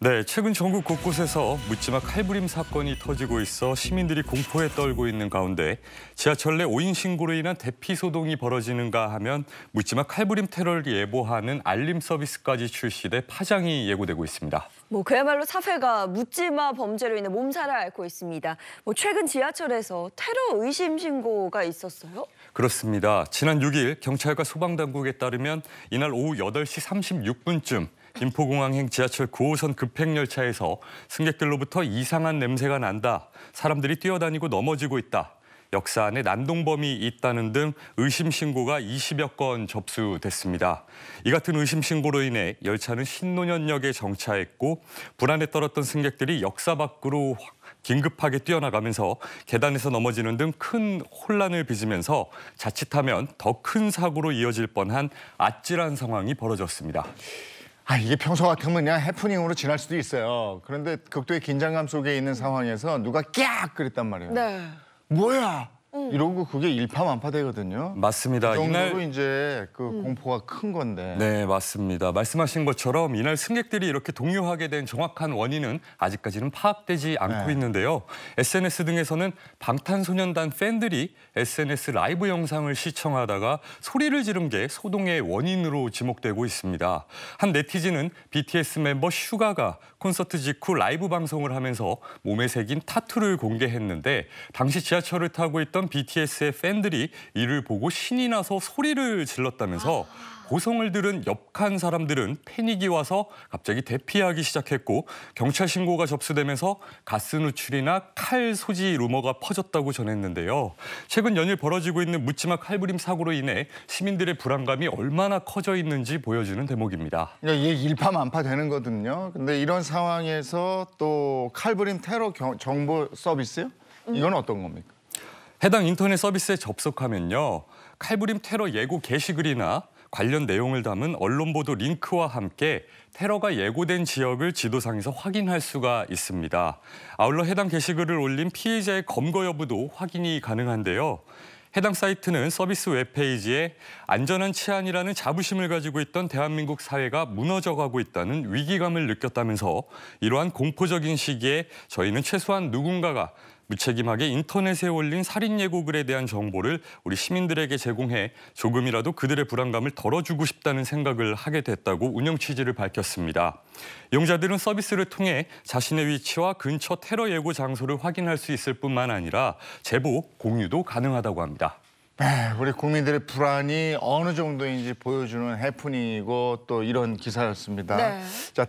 네, 최근 전국 곳곳에서 묻지마 칼부림 사건이 터지고 있어 시민들이 공포에 떨고 있는 가운데 지하철 내 오인 신고로 인한 대피 소동이 벌어지는가 하면 묻지마 칼부림 테러를 예보하는 알림 서비스까지 출시돼 파장이 예고되고 있습니다. 뭐 그야말로 사회가 묻지마 범죄로 인해 몸살을 앓고 있습니다. 뭐 최근 지하철에서 테러 의심 신고가 있었어요? 그렇습니다. 지난 6일 경찰과 소방당국에 따르면 이날 오후 8시 36분쯤 김포공항행 지하철 9호선 급행열차에서 승객들로부터 이상한 냄새가 난다, 사람들이 뛰어다니고 넘어지고 있다, 역사 안에 난동범이 있다는 등 의심 신고가 20여 건 접수됐습니다. 이 같은 의심 신고로 인해 열차는 신논현역에 정차했고 불안에 떨었던 승객들이 역사 밖으로 긴급하게 뛰어나가면서 계단에서 넘어지는 등 큰 혼란을 빚으면서 자칫하면 더 큰 사고로 이어질 뻔한 아찔한 상황이 벌어졌습니다. 아 이게 평소 같으면 그냥 해프닝으로 지날 수도 있어요. 그런데 극도의 긴장감 속에 있는 상황에서 누가 깍 그랬단 말이에요. 네. 뭐야? 이런 거 그게 일파만파되거든요. 맞습니다. 그 정도로 이날... 이제 그 음. 공포가 큰 건데. 네, 맞습니다. 말씀하신 것처럼 이날 승객들이 이렇게 동요하게 된 정확한 원인은 아직까지는 파악되지 않고 네. 있는데요. SNS 등에서는 방탄소년단 팬들이 SNS 라이브 영상을 시청하다가 소리를 지른 게 소동의 원인으로 지목되고 있습니다. 한 네티즌은 BTS 멤버 슈가가 콘서트 직후 라이브 방송을 하면서 몸에 새긴 타투를 공개했는데 당시 지하철을 타고 있던 활동던 BTS의 팬들이 이를 보고 신이 나서 소리를 질렀다면서 고성을 들은 옆 칸 사람들은 패닉이 와서 갑자기 대피하기 시작했고 경찰 신고가 접수되면서 가스 누출이나 칼 소지 루머가 퍼졌다고 전했는데요. 최근 연일 벌어지고 있는 묻지마 칼부림 사고로 인해 시민들의 불안감이 얼마나 커져 있는지 보여주는 대목입니다. 그러니까 이게 일파만파 되는 거거든요. 근데 이런 상황에서 또 칼부림 테러 정보 서비스요? 이건 어떤 겁니까? 해당 인터넷 서비스에 접속하면요. 칼부림 테러 예고 게시글이나 관련 내용을 담은 언론 보도 링크와 함께 테러가 예고된 지역을 지도상에서 확인할 수가 있습니다. 아울러 해당 게시글을 올린 피해자의 검거 여부도 확인이 가능한데요. 해당 사이트는 서비스 웹페이지에 안전한 치안이라는 자부심을 가지고 있던 대한민국 사회가 무너져가고 있다는 위기감을 느꼈다면서 이러한 공포적인 시기에 저희는 최소한 누군가가 무책임하게 인터넷에 올린 살인 예고글에 대한 정보를 우리 시민들에게 제공해 조금이라도 그들의 불안감을 덜어주고 싶다는 생각을 하게 됐다고 운영 취지를 밝혔습니다. 용자들은 서비스를 통해 자신의 위치와 근처 테러 예고 장소를 확인할 수 있을 뿐만 아니라 제보, 공유도 가능하다고 합니다. 네, 우리 국민들의 불안이 어느 정도인지 보여주는 해프닝이고 또 이런 기사였습니다. 네. 자,